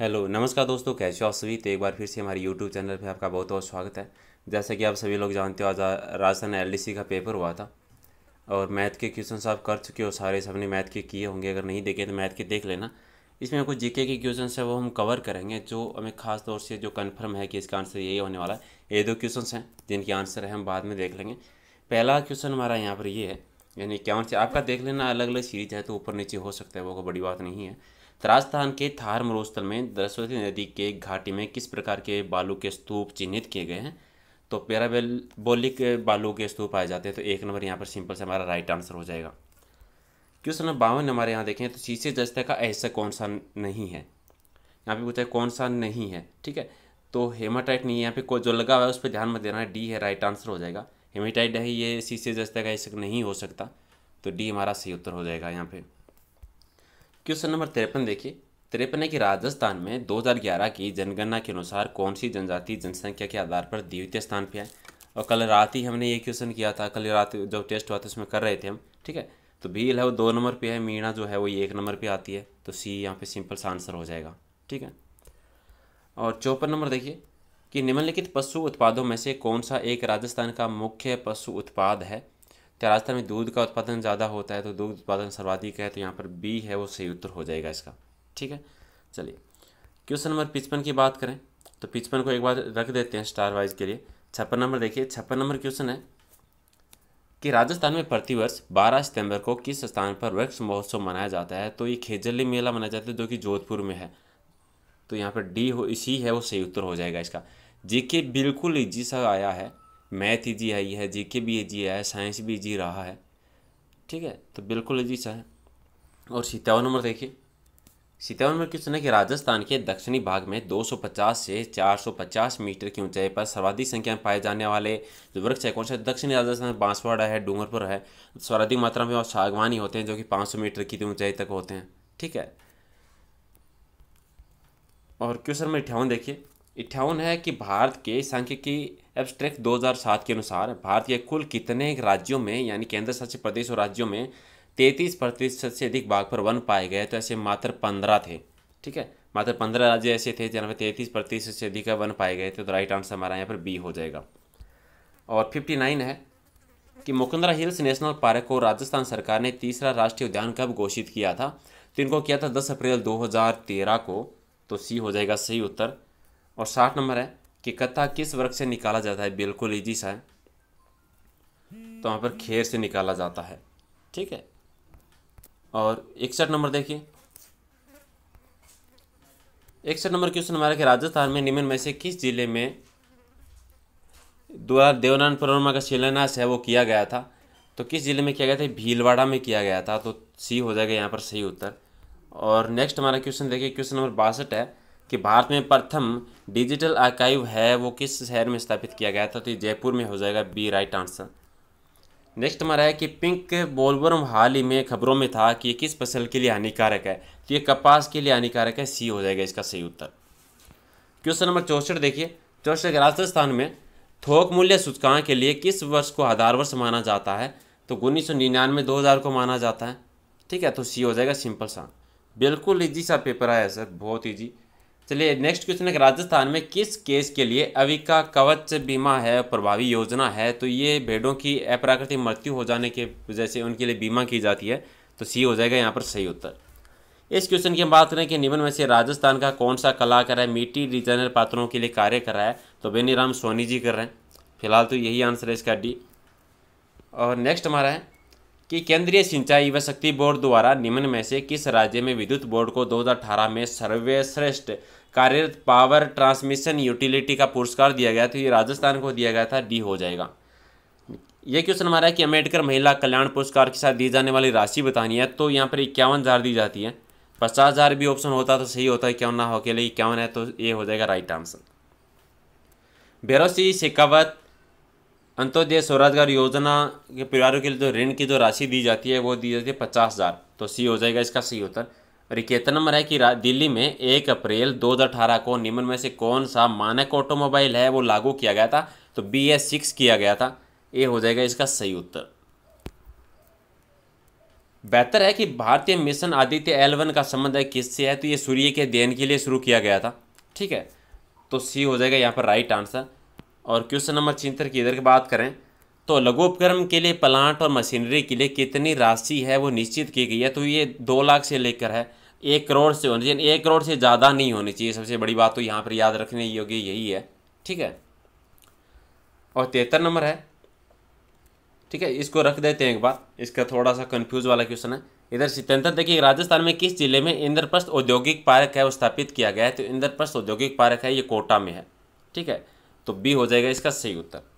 hello नमस्कार दोस्तों कैसे हो सभी तो एक बार फिर से हमारे यूट्यूब चैनल पे आपका बहुत बहुत स्वागत है जैसा कि आप सभी लोग जानते हो आज राजस्थान एलडीसी का पेपर हुआ था और मैथ के क्वेश्चन आप कर चुके हो सारे सबने मैथ के किए होंगे अगर नहीं देखे तो मैथ के देख लेना इसमें कुछ जीके के क्वेश्चन है वो हम कवर करेंगे जो हमें खास तौर से जो कन्फर्म है कि इसका आंसर यही होने वाला है ये दो क्वेश्चन हैं जिनके आंसर है हम बाद में देख लेंगे पहला क्वेश्चन हमारा यहाँ पर ये है यानी क्या आंसर आपका देख लेना अलग अलग सीरीज है तो ऊपर नीचे हो सकता है वो कोई बड़ी बात नहीं है राजस्थान के थार मरुस्थल में सरस्वती नदी के घाटी में किस प्रकार के बालू के स्तूप चिन्हित किए गए हैं तो पैराबेल बोलिक बालू के स्तूप पाए जाते हैं तो एक नंबर यहाँ पर सिंपल से हमारा राइट आंसर हो जाएगा क्वेश्चन नंबर बावन हमारे यहाँ देखें तो शीशे जस्ता का ऐसा कौन सा नहीं है यहाँ पे पूछा है कौन सा नहीं है ठीक है तो हेमाटाइट नहीं है यहाँ पे को जो लगा हुआ है उस पर ध्यान मत देना है डी है राइट आंसर हो जाएगा हेमाटाइट है ये शीशे जस्ता का ऐसा नहीं हो सकता तो डी हमारा सही उत्तर हो जाएगा यहाँ पे क्वेश्चन नंबर तिरपन देखिए तिरपन है कि राजस्थान में 2011 की जनगणना के अनुसार कौन सी जनजाति जनसंख्या के आधार पर द्वितीय स्थान पर है और कल रात ही हमने ये क्वेश्चन किया था कल रात जब टेस्ट हुआ था उसमें कर रहे थे हम ठीक है तो भी है वो दो नंबर पे है मीणा जो है वो एक नंबर पे आती है तो सी यहाँ पे सिंपल सा आंसर हो जाएगा ठीक है और चौपन नंबर देखिए कि निम्नलिखित पशु उत्पादों में से कौन सा एक राजस्थान का मुख्य पशु उत्पाद है क्या राजस्थान में दूध का उत्पादन ज़्यादा होता है तो दूध उत्पादन सर्वाधिक है तो यहाँ पर बी है वो सही उत्तर हो जाएगा इसका ठीक है चलिए क्वेश्चन नंबर पिचपन की बात करें तो पिचपन को एक बार रख देते हैं स्टार वाइज के लिए छप्पन नंबर देखिए छप्पन नंबर क्वेश्चन है कि राजस्थान में प्रतिवर्ष बारह सितंबर को किस स्थान पर वृक्ष महोत्सव मनाया जाता है तो ये खेजली मेला मनाया जाता है जो कि जोधपुर में है तो यहाँ पर डी हो इसी है वो सही उत्तर हो जाएगा इसका जी के बिल्कुल इजी सा आया है मैथ जी आई है जी के भी जी है साइंस भी जी रहा है ठीक है तो बिल्कुल जी सा है और सितावन नंबर देखिए सितावन नंबर क्वेश्चन है कि राजस्थान के दक्षिणी भाग में 250 से 450 मीटर की ऊंचाई पर सर्वाधिक संख्या में पाए जाने वाले जो वृक्ष है कौन सा दक्षिणी राजस्थान बांसवाड़ा है डूंगरपुर है सर्वाधिक मात्रा में और सागवान ही होते हैं जो कि पाँच मीटर की ऊंचाई तक होते हैं ठीक है और क्वेश्चन नंबर अठावन देखिए इट्ठावन है कि भारत के सांख्यिकी एब्स्ट्रैक्ट 2007 के अनुसार भारत के कुल कितने राज्यों में यानी केंद्र शासित प्रदेश और राज्यों में तैंतीस प्रतिशत से अधिक भाग पर वन पाए गए तो ऐसे मात्र पंद्रह थे ठीक है मात्र पंद्रह राज्य ऐसे थे जहाँ पर तैंतीस प्रतिशत से अधिक वन पाए गए थे तो राइट आंसर हमारा यहाँ पर बी हो जाएगा और फिफ्टी नाइन है कि मुकुंदरा हिल्स नेशनल पार्क को राजस्थान सरकार ने तीसरा राष्ट्रीय उद्यान कब घोषित किया था तो इनको किया था दस अप्रैल तेरह को तो सी हो जाएगा सही उत्तर और साठ नंबर है कि कत्ता किस वर्ग से निकाला जाता है बिल्कुल ईजी सा है तो वहाँ पर खेर से निकाला जाता है ठीक है और इकसठ नंबर देखिए इकसठ नंबर क्वेश्चन हमारा कि राजस्थान में निम्न में से किस जिले में द्वारा देवनारायण का शिलान्यास है वो किया गया था तो किस जिले में किया गया था भीलवाड़ा में किया गया था तो सी हो जाएगा यहाँ पर सही उत्तर और नेक्स्ट हमारा क्वेश्चन देखिए क्वेश्चन नंबर बासठ है कि भारत में प्रथम डिजिटल आर्काइव है वो किस शहर में स्थापित किया गया था तो ये जयपुर में हो जाएगा बी राइट आंसर नेक्स्ट हमारा है कि पिंक बोलबरम हाल ही में खबरों में था कि ये किस फसल के लिए हानिकारक है तो ये कपास के लिए हानिकारक है सी हो जाएगा इसका सही उत्तर क्वेश्चन नंबर चौसठ देखिए चौसठ राजस्थान में थोक मूल्य सूचकांक के लिए किस वर्ष को आधार वर्ष माना जाता है तो उन्नीस सौ निन्यानवे दो हज़ार को माना जाता है ठीक है तो सी हो जाएगा सिंपल सा बिल्कुल ईजी सा पेपर आया सर बहुत ईजी चलिए नेक्स्ट क्वेश्चन है कि राजस्थान में किस केस के लिए अविका कवच बीमा है प्रभावी योजना है तो ये भेड़ों की अप्राकृतिक मृत्यु हो जाने के वजह से उनके लिए बीमा की जाती है तो सी हो जाएगा यहाँ पर सही उत्तर इस क्वेश्चन की हम बात करें कि निम्न में से राजस्थान का कौन सा कलाकार है मिट्टी डिजाइनर पात्रों के लिए कार्य कर रहा है तो बेनी राम सोनी जी कर रहे हैं फिलहाल तो यही आंसर है इसका डी और नेक्स्ट हमारा है कि केंद्रीय सिंचाई व शक्ति बोर्ड द्वारा निम्न में से किस राज्य में विद्युत बोर्ड को 2018 में सर्वश्रेष्ठ कार्यरत पावर ट्रांसमिशन यूटिलिटी का पुरस्कार दिया गया था ये राजस्थान को दिया गया था डी हो जाएगा ये क्वेश्चन हमारा है कि अम्बेडकर महिला कल्याण पुरस्कार के साथ दी जाने वाली राशि बतानी है तो यहाँ पर इक्यावन हज़ार दी जाती है पचास हज़ार भी ऑप्शन होता तो सही होता है क्यों ना हो के लिए इक्यावन है तो ये हो जाएगा राइट आंसर बेरोसी शेखावत अंत्योदय स्वरोजगार योजना के परिवारों के लिए जो ऋण की जो राशि दी जाती है वो दी जाती है पचास हज़ार तो सी हो जाएगा इसका सही उत्तर और इकहत्तर नंबर है कि दिल्ली में एक अप्रैल 2018 को निम्न में से कौन सा मानक ऑटोमोबाइल है वो लागू किया गया था तो बी एस सिक्स किया गया था ये हो जाएगा इसका सही उत्तर बेहतर है कि भारतीय मिशन आदित्य एलवन का संबंध है किससे है तो ये सूर्य के देन के लिए शुरू किया गया था ठीक है तो सी हो जाएगा यहाँ पर राइट आंसर और क्वेश्चन नंबर चिंतर की इधर की बात करें तो लघु उपक्रम के लिए प्लांट और मशीनरी के लिए कितनी राशि है वो निश्चित की गई है तो ये दो लाख से लेकर है एक करोड़ से होनी चाहिए एक करोड़ से ज़्यादा नहीं होनी चाहिए सबसे बड़ी बात तो यहाँ पर याद रखने योग्य यही है ठीक है और तिहत्तर नंबर है ठीक है इसको रख देते हैं एक बार इसका थोड़ा सा कन्फ्यूज वाला क्वेश्चन है इधर सितंत्र देखिए राजस्थान में किस जिले में इंद्रप्रस्थ औद्योगिक पार्क है वो स्थापित किया गया है तो इंद्रप्रस्थ औद्योगिक पार्क है ये कोटा में है ठीक है तो बी हो जाएगा इसका सही उत्तर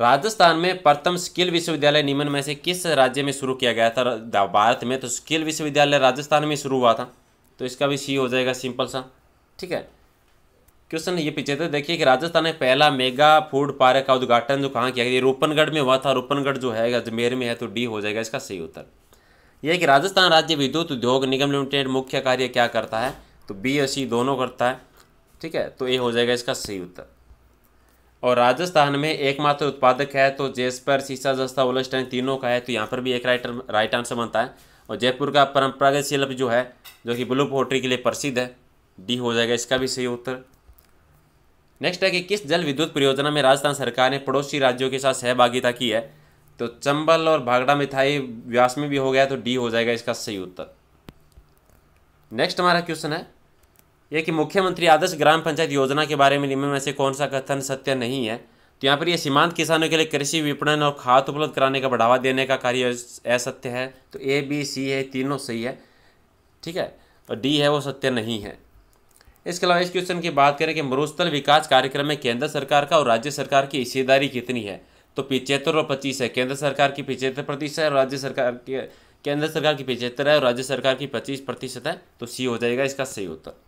राजस्थान में प्रथम स्किल विश्वविद्यालय निम्न में से किस राज्य में शुरू किया गया था भारत में तो स्किल विश्वविद्यालय राजस्थान में शुरू हुआ था तो इसका भी सी हो जाएगा सिंपल सा ठीक है क्वेश्चन ये पीछे थे देखिए कि राजस्थान में पहला मेगा फूड पार्क का उद्घाटन जो कहाँ किया गया रूपनगढ़ में हुआ था रूपनगढ़ जो है अजमेर में है तो डी हो जाएगा इसका सही उत्तर यह कि राजस्थान राज्य विद्युत उद्योग निगम लिमिटेड मुख्य कार्य क्या करता है तो बी और सी दोनों करता है ठीक है तो ए हो जाएगा इसका सही उत्तर और राजस्थान में एकमात्र उत्पादक है तो जयसपर सीसा जस्ता ओलस्टाइन तीनों का है तो यहाँ पर भी एक राइटर राइट आंसर बनता है और जयपुर का परंपरागत शिल्प जो है जो कि ब्लू पोट्री के लिए प्रसिद्ध है डी हो जाएगा इसका भी सही उत्तर नेक्स्ट है कि किस जल विद्युत परियोजना में राजस्थान सरकार ने पड़ोसी राज्यों के साथ सहभागिता की है तो चंबल और भागड़ा मिठाई व्यास में भी हो गया तो डी हो जाएगा इसका सही उत्तर नेक्स्ट हमारा क्वेश्चन है यह कि मुख्यमंत्री आदर्श ग्राम पंचायत योजना के बारे में निम्न में से कौन सा कथन सत्य नहीं है तो यहाँ पर ये सीमांत किसानों के लिए कृषि विपणन और खाद उपलब्ध कराने का बढ़ावा देने का कार्य असत्य है तो ए बी सी है तीनों सही है ठीक है और डी है वो सत्य नहीं है इसके अलावा इस क्वेश्चन की बात करें कि मरुस्थल विकास कार्यक्रम में केंद्र सरकार का और राज्य सरकार की हिस्सेदारी कितनी है तो पिचहत्तर और पच्चीस है केंद्र सरकार की पिचहत्तर प्रतिशत है और राज्य सरकार की केंद्र सरकार की पिचहत्तर है और राज्य सरकार की पच्चीस प्रतिशत है तो सी हो जाएगा इसका सही उत्तर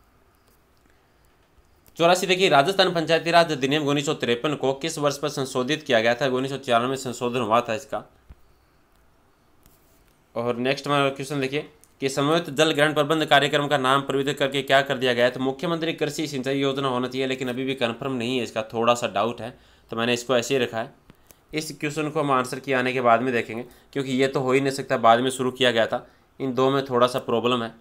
चौरासी देखिए राजस्थान पंचायती राज अधिनियम उन्नीस को किस वर्ष पर संशोधित किया गया था उन्नीस में संशोधन हुआ था इसका और नेक्स्ट हमारा क्वेश्चन देखिए कि समन्वित जल ग्रहण प्रबंध कार्यक्रम का नाम परिवर्तित करके क्या कर दिया गया तो मुख्यमंत्री कृषि सिंचाई योजना होना चाहिए लेकिन अभी भी कन्फर्म नहीं है इसका थोड़ा सा डाउट है तो मैंने इसको ऐसे ही रखा है इस क्वेश्चन को हम आंसर किए आने के बाद में देखेंगे क्योंकि ये तो हो ही नहीं सकता बाद में शुरू किया गया था इन दो में थोड़ा सा प्रॉब्लम है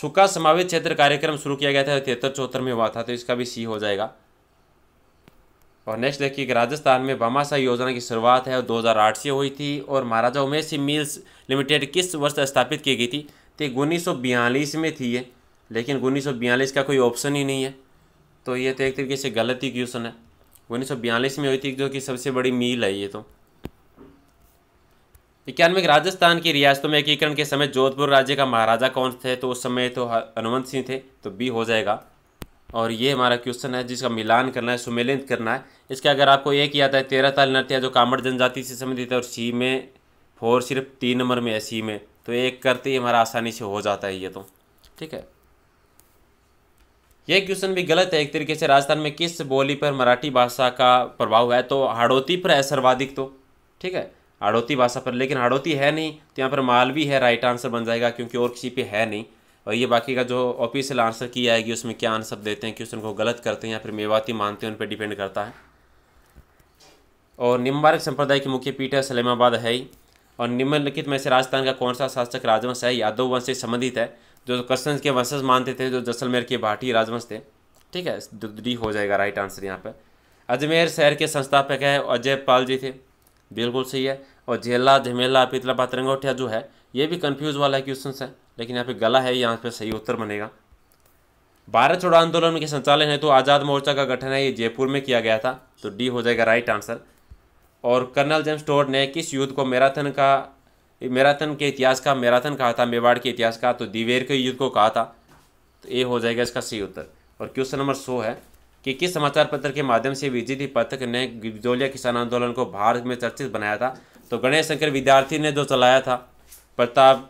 सुखा समावेश क्षेत्र कार्यक्रम शुरू किया गया था तिहत्तर चौहत्तर में हुआ था तो इसका भी सी हो जाएगा और नेक्स्ट देखिए कि राजस्थान में भमासा योजना की शुरुआत है 2008 से हुई थी और महाराजा उमेश सिंह मिल्स लिमिटेड किस वर्ष स्थापित की गई थी तो उन्नीस में थी ये लेकिन उन्नीस का कोई ऑप्शन ही नहीं है तो ये तो एक तरीके से गलत ही क्वेश्चन है उन्नीस में हुई थी जो कि सबसे बड़ी मील है ये तो इक्यानवे राजस्थान की रियासतों में एकीकरण के समय जोधपुर राज्य का महाराजा कौन थे तो उस समय तो हनुमंत सिंह थे तो बी हो जाएगा और ये हमारा क्वेश्चन है जिसका मिलान करना है सुमेलित करना है इसके अगर आपको एक याद है तेरह ताल नृत्य जो कामड़ जनजाति से संबंधित है और सी में फोर सिर्फ तीन नंबर में है सी में तो एक करते ही हमारा आसानी से हो जाता है ये तो ठीक है ये क्वेश्चन भी गलत है एक तरीके से राजस्थान में किस बोली पर मराठी भाषा का प्रभाव है तो हाड़ोती पर है सर्वाधिक तो ठीक है हाड़ौती भाषा पर लेकिन हाड़ौती है नहीं तो यहाँ पर मालवी है राइट आंसर बन जाएगा क्योंकि और किसी पे है नहीं और ये बाकी का जो ऑफिशियल आंसर की आएगी उसमें क्या आंसर देते हैं क्वेश्चन को गलत करते हैं या फिर मेवाती मानते हैं उन पर डिपेंड करता है और निम्बारक संप्रदाय की मुख्य पीठ है सलेमाबाद है ही और निम्नलिखित में से राजस्थान का कौन सा शासक राजवंश है यादव वंश से संबंधित है जो कृष्ण के वंशज मानते थे जो जैसलमेर के भाटी राजवंश थे ठीक है डी हो जाएगा राइट आंसर यहाँ पर अजमेर शहर के संस्थापक है अजय पाल जी थे बिल्कुल सही है और झेला झमेला पितला पात्रंगोठिया जो है ये भी कन्फ्यूज वाला है क्वेश्चन है लेकिन यहाँ पे गला है यहाँ पे सही उत्तर बनेगा भारत छोड़ो आंदोलन के संचालन है तो आज़ाद मोर्चा का गठन है ये जयपुर में किया गया था तो डी हो जाएगा राइट आंसर और कर्नल जेम्स टोर ने किस युद्ध को मैराथन का मैराथन के इतिहास का मैराथन कहा था मेवाड़ के इतिहास का तो दिवेर के युद्ध को कहा था तो ए हो जाएगा इसका सही उत्तर और क्वेश्चन नंबर सो है कि किस समाचार पत्र के माध्यम से विजय पथक ने बिजोलिया किसान आंदोलन को भारत में चर्चित बनाया था तो गणेश शंकर विद्यार्थी ने जो चलाया था प्रताप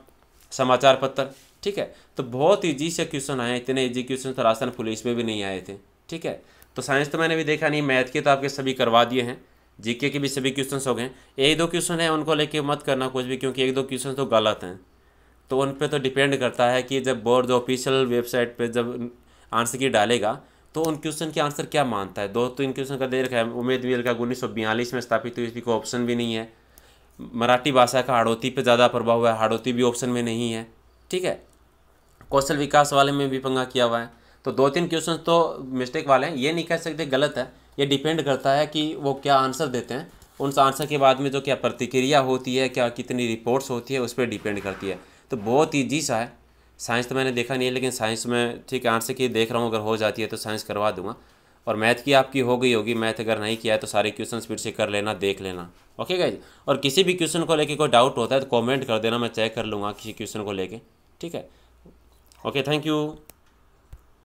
समाचार पत्र ठीक है तो बहुत ईजी से क्वेश्चन आए इतने ईजी क्वेश्चन तो राजस्थान पुलिस में भी नहीं आए थे ठीक है तो साइंस तो मैंने भी देखा नहीं मैथ के तो आपके सभी करवा दिए हैं जीके के भी सभी क्वेश्चन हो गए एक दो क्वेश्चन है उनको लेके मत करना कुछ भी क्योंकि एक दो क्वेश्चन तो गलत हैं तो उन पर तो डिपेंड करता है कि जब बोर्ड ऑफिशियल वेबसाइट पर जब आंसर की डालेगा तो उन क्वेश्चन के आंसर क्या मानता है दो तो इन क्वेश्चन का दे रखा है उमेद मिल का उन्नीस सौ बयालीस में स्थापित हुई इसकी कोई ऑप्शन भी नहीं है मराठी भाषा का हाड़ौती पे ज़्यादा प्रभाव हुआ है हाड़ौती भी ऑप्शन में नहीं है ठीक है कौशल विकास वाले में भी पंगा किया हुआ है तो दो तीन क्वेश्चन तो मिस्टेक वाले हैं ये नहीं कह सकते गलत है ये डिपेंड करता है कि वो क्या आंसर देते हैं उन आंसर के बाद में जो क्या प्रतिक्रिया होती है क्या कितनी रिपोर्ट्स होती है उस पर डिपेंड करती है तो बहुत ईजी सा है साइंस तो मैंने देखा नहीं है लेकिन साइंस में ठीक है आंसर की देख रहा हूँ अगर हो जाती है तो साइंस करवा दूंगा और मैथ की आपकी हो गई होगी मैथ अगर नहीं किया है तो सारे क्वेश्चन फिर से कर लेना देख लेना ओके गाइज और किसी भी क्वेश्चन को लेके कोई डाउट होता है तो कॉमेंट कर देना मैं चेक कर लूँगा किसी क्वेश्चन को लेके ठीक है ओके थैंक यू